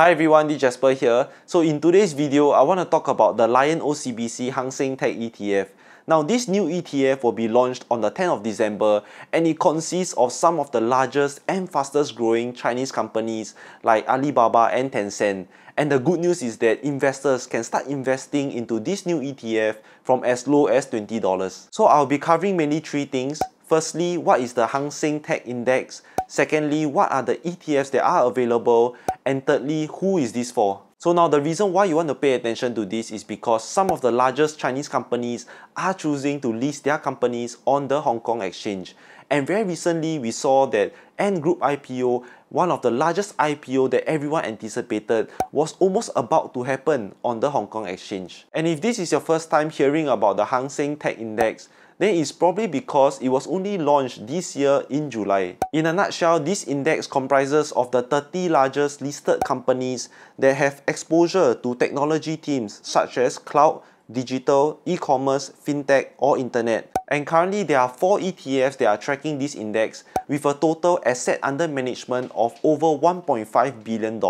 Hi everyone, this Jasper here. So in today's video, I want to talk about the Lion OCBC Hang Seng Tech ETF. Now this new ETF will be launched on the 10th of December and it consists of some of the largest and fastest growing Chinese companies like Alibaba and Tencent. And the good news is that investors can start investing into this new ETF from as low as $20. So I'll be covering mainly three things. Firstly, what is the Hang Seng Tech Index? Secondly, what are the ETFs that are available? And thirdly, who is this for? So now the reason why you want to pay attention to this is because some of the largest Chinese companies are choosing to list their companies on the Hong Kong exchange. And very recently we saw that Ant Group IPO, one of the largest IPO that everyone anticipated, was almost about to happen on the Hong Kong exchange. And if this is your first time hearing about the Hang Seng Tech Index, then it's probably because it was only launched this year in July. In a nutshell, this index comprises of the 30 largest listed companies that have exposure to technology teams such as cloud, digital, e-commerce, fintech, or internet. And currently, there are four ETFs that are tracking this index with a total asset under management of over $1.5 billion.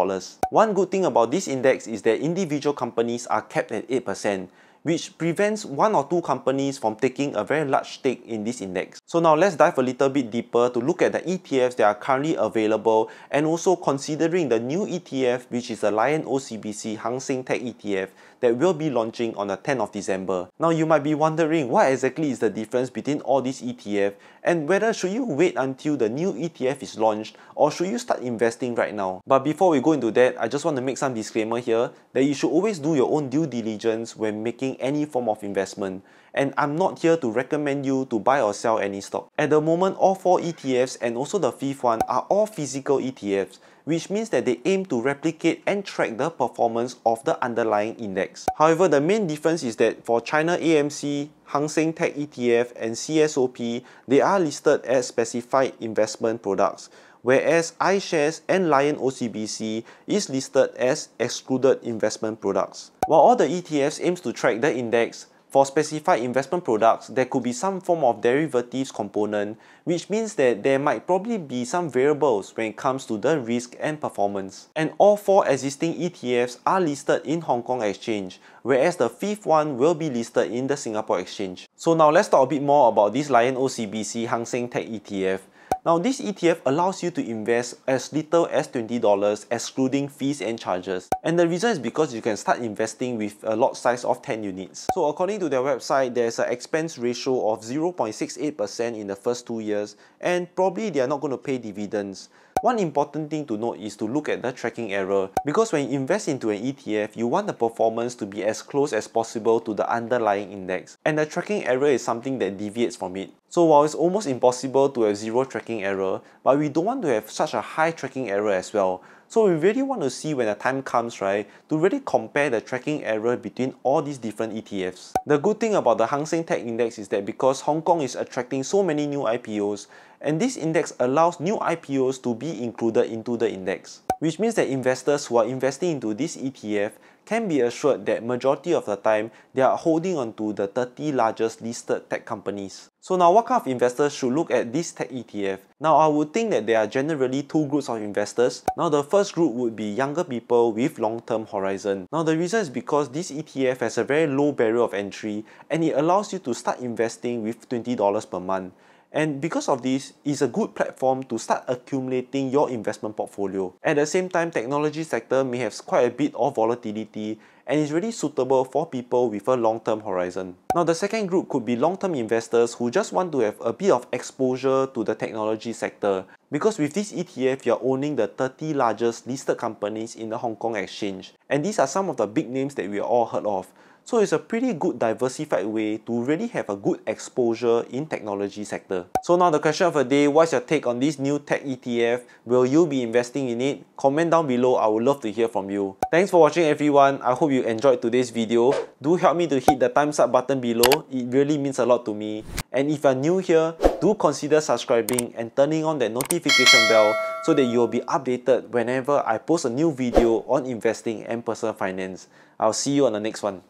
One good thing about this index is that individual companies are capped at 8%, which prevents one or two companies from taking a very large stake in this index. So now let's dive a little bit deeper to look at the ETFs that are currently available and also considering the new ETF which is the Lion OCBC Hang Seng Tech ETF that will be launching on the 10th of December. Now you might be wondering what exactly is the difference between all these ETF and whether should you wait until the new ETF is launched or should you start investing right now. But before we go into that, I just want to make some disclaimer here that you should always do your own due diligence when making any form of investment. And I'm not here to recommend you to buy or sell any stock. At the moment, all four ETFs and also the fifth one are all physical ETFs, which means that they aim to replicate and track the performance of the underlying index. However, the main difference is that for China AMC, Hang Seng Tech ETF and CSOP, they are listed as specified investment products, whereas iShares and Lion OCBC is listed as excluded investment products. While all the ETFs aims to track the index, for specified investment products, there could be some form of derivatives component, which means that there might probably be some variables when it comes to the risk and performance. And all four existing ETFs are listed in Hong Kong Exchange, whereas the fifth one will be listed in the Singapore Exchange. So now let's talk a bit more about this Lion OCBC Hang Seng Tech ETF. Now this ETF allows you to invest as little as $20 excluding fees and charges. And the reason is because you can start investing with a lot size of 10 units. So according to their website, there's an expense ratio of 0.68% in the first two years and probably they are not going to pay dividends. One important thing to note is to look at the tracking error because when you invest into an ETF, you want the performance to be as close as possible to the underlying index and the tracking error is something that deviates from it. So while it's almost impossible to have zero tracking error, but we don't want to have such a high tracking error as well so we really want to see when the time comes, right, to really compare the tracking error between all these different ETFs. The good thing about the Hang Seng Tech Index is that because Hong Kong is attracting so many new IPOs, and this index allows new IPOs to be included into the index, which means that investors who are investing into this ETF can be assured that majority of the time they are holding on to the 30 largest listed tech companies. So now what kind of investors should look at this tech ETF? Now I would think that there are generally two groups of investors. Now the first group would be younger people with long-term horizon. Now the reason is because this ETF has a very low barrier of entry and it allows you to start investing with $20 per month. And because of this, it's a good platform to start accumulating your investment portfolio. At the same time, technology sector may have quite a bit of volatility and is really suitable for people with a long-term horizon. Now the second group could be long-term investors who just want to have a bit of exposure to the technology sector because with this ETF, you're owning the 30 largest listed companies in the Hong Kong Exchange. And these are some of the big names that we all heard of. So it's a pretty good diversified way to really have a good exposure in technology sector. So now the question of the day, what's your take on this new tech ETF? Will you be investing in it? Comment down below, I would love to hear from you. Thanks for watching everyone, I hope you enjoyed today's video. Do help me to hit the thumbs up button below, it really means a lot to me. And if you're new here, do consider subscribing and turning on that notification bell so that you'll be updated whenever I post a new video on investing and personal finance. I'll see you on the next one.